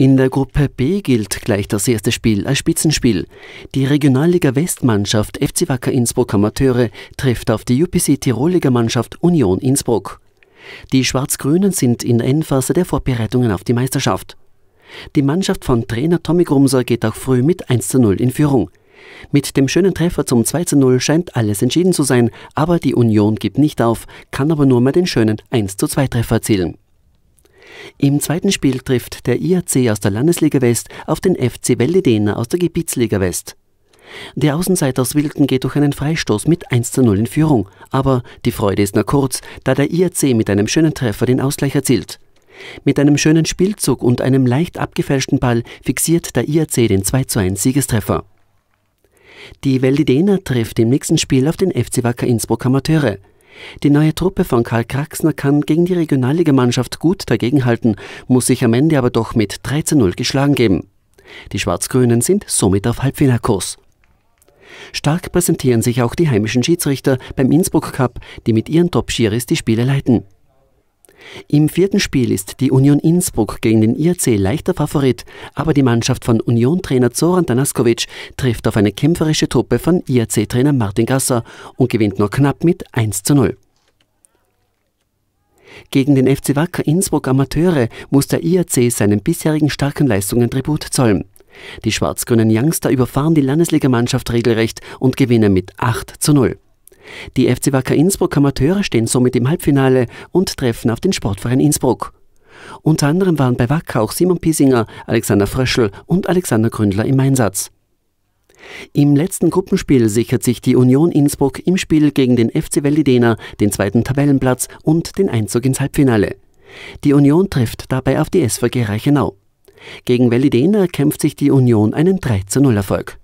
In der Gruppe B gilt gleich das erste Spiel als Spitzenspiel. Die Regionalliga Westmannschaft FC Wacker Innsbruck Amateure trifft auf die UPC Tirolliga Mannschaft Union Innsbruck. Die Schwarz-Grünen sind in der Endphase der Vorbereitungen auf die Meisterschaft. Die Mannschaft von Trainer Tommy Grumser geht auch früh mit 1 zu 0 in Führung. Mit dem schönen Treffer zum 2 zu 0 scheint alles entschieden zu sein, aber die Union gibt nicht auf, kann aber nur mal den schönen 1 zu 2 Treffer erzielen. Im zweiten Spiel trifft der IAC aus der Landesliga West auf den FC Velledena aus der Gebietsliga West. Der Außenseiter aus Wilken geht durch einen Freistoß mit 1 zu 0 in Führung, aber die Freude ist nur kurz, da der IAC mit einem schönen Treffer den Ausgleich erzielt. Mit einem schönen Spielzug und einem leicht abgefälschten Ball fixiert der IAC den 2 zu 1 Siegestreffer. Die Veldidena trifft im nächsten Spiel auf den FC Wacker Innsbruck Amateure. Die neue Truppe von Karl Kraxner kann gegen die Regionalligamannschaft gut dagegenhalten, muss sich am Ende aber doch mit 13 0 geschlagen geben. Die Schwarz-Grünen sind somit auf Halbfinalkurs. Stark präsentieren sich auch die heimischen Schiedsrichter beim Innsbruck Cup, die mit ihren Top-Schiris die Spiele leiten. Im vierten Spiel ist die Union Innsbruck gegen den IRC leichter Favorit, aber die Mannschaft von Union-Trainer Zoran Danaskovic trifft auf eine kämpferische Truppe von IRC-Trainer Martin Gasser und gewinnt nur knapp mit 1 zu 0. Gegen den FC Wacker Innsbruck Amateure muss der IAC seinen bisherigen starken Leistungen Tribut zollen. Die schwarz-grünen Youngster überfahren die Landesligamannschaft regelrecht und gewinnen mit 8 zu 0. Die FC Wacker Innsbruck Amateure stehen somit im Halbfinale und treffen auf den Sportverein Innsbruck. Unter anderem waren bei Wacker auch Simon Piesinger, Alexander Fröschel und Alexander Gründler im Einsatz. Im letzten Gruppenspiel sichert sich die Union Innsbruck im Spiel gegen den FC Velledena den zweiten Tabellenplatz und den Einzug ins Halbfinale. Die Union trifft dabei auf die SVG Reichenau. Gegen Velledena kämpft sich die Union einen 3 0 Erfolg.